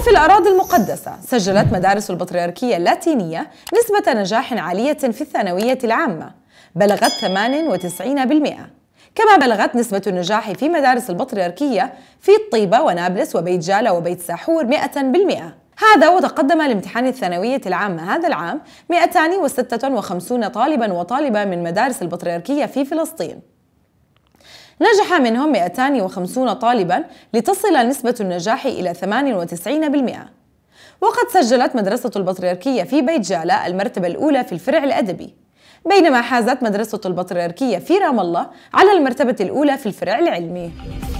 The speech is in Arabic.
في الأراضي المقدسة سجلت مدارس البطريركية اللاتينية نسبة نجاح عالية في الثانوية العامة بلغت 98% كما بلغت نسبة النجاح في مدارس البطريركية في الطيبة ونابلس وبيت جالة وبيت ساحور 100% هذا وتقدم لامتحان الثانوية العامة هذا العام 256 طالبا وطالبة من مدارس البطريركية في فلسطين نجح منهم 250 طالبا لتصل نسبة النجاح إلى 98% وقد سجلت مدرسة البطريركية في بيت جالا المرتبة الأولى في الفرع الأدبي بينما حازت مدرسة البطريركية في رام الله على المرتبة الأولى في الفرع العلمي